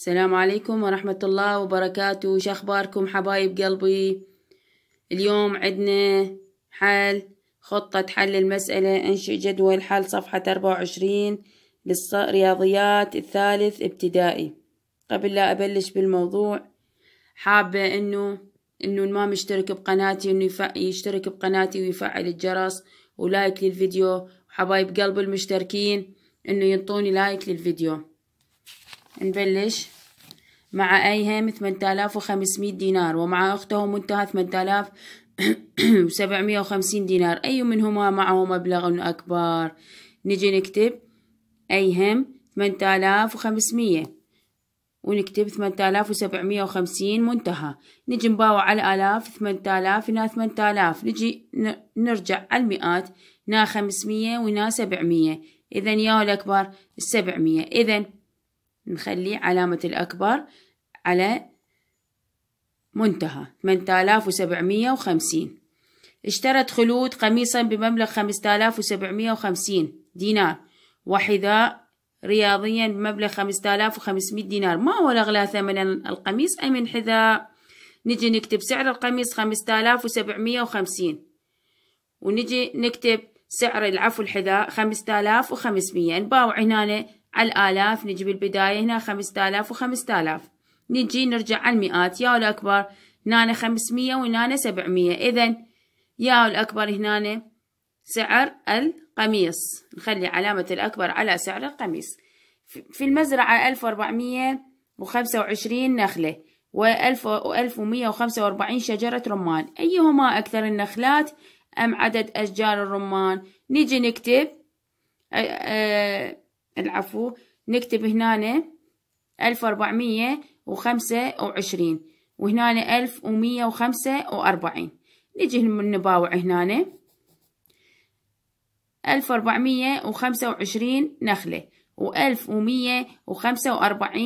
السلام عليكم ورحمة الله وبركاته وش أخباركم حبايب قلبي اليوم عندنا حل خطة حل المسألة انشئ جدول حل صفحة 24 للرياضيات الثالث ابتدائي قبل لا أبلش بالموضوع حابة إنه إنه ما مشترك بقناتي إنه يشترك بقناتي ويفعل الجرس ولايك للفيديو وحبايب قلب المشتركين إنه ينطوني لايك للفيديو نبلش مع أيهم 8500 دينار ومع أخته منتهى 8750 دينار أي منهما معه مبلغ أكبر نجي نكتب أيهم 8500 ونكتب 8750 منتهى نجي نباوع على آلاف 8000 هنا 8000 نجي نرجع على المئات هنا 500 وهنا 700 إذا يا الأكبر 700 إذا نخلي علامة الأكبر على منتهى 8750 اشترت خلود قميصا بمبلغ 5750 دينار وحذاء رياضيا بمبلغ 5500 دينار ما هو الأغلى ثمنا القميص أم الحذاء نجي نكتب سعر القميص 5750 ونجي نكتب سعر العفو الحذاء 5500 نباوع هنا على الآلاف نجي بالبداية هنا خمسة آلاف وخمسة آلاف نجي نرجع على المئات يا الأكبر هنا خمسمية وهنا سبعمية إذا يا الأكبر هنا سعر القميص نخلي علامة الأكبر على سعر القميص في المزرعة ألف وأربعمية وخمسة وعشرين نخلة وألف وألف ومية وخمسة وأربعين شجرة رمان أيهما أكثر النخلات أم عدد أشجار الرمان نجي نكتب أه أه العفو نكتب هنا 1425 وهنا 1145 نجي نباوع هنا 1425 نخلة و1145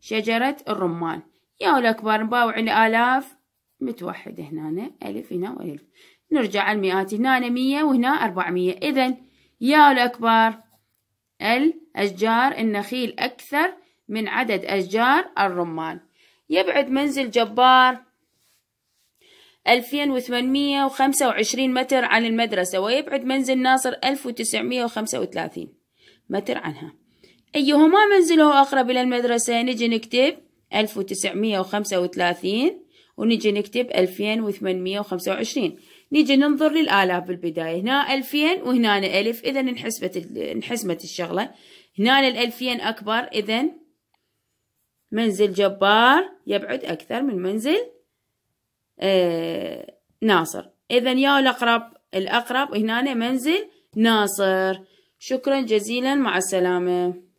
شجرة الرمان يا الأكبر نباوع الآلاف متوحدة هنا ألف هنا وألف نرجع المئات هنا مية وهنا أربعمية إذن يا الأكبر الأشجار النخيل أكثر من عدد أشجار الرمان يبعد منزل جبار 2825 متر عن المدرسة ويبعد منزل ناصر 1935 متر عنها أيهما منزله أقرب إلى المدرسة نجي نكتب 1935 ونجي نكتب 2825 نجي ننظر للآلاف بالبداية هنا 2000 وهنا 1000 إذا انحسبت انحسمت الشغلة هنا الألفين أكبر إذا منزل جبار يبعد أكثر من منزل آه ناصر إذا يا الأقرب الأقرب هنا منزل ناصر شكرا جزيلا مع السلامة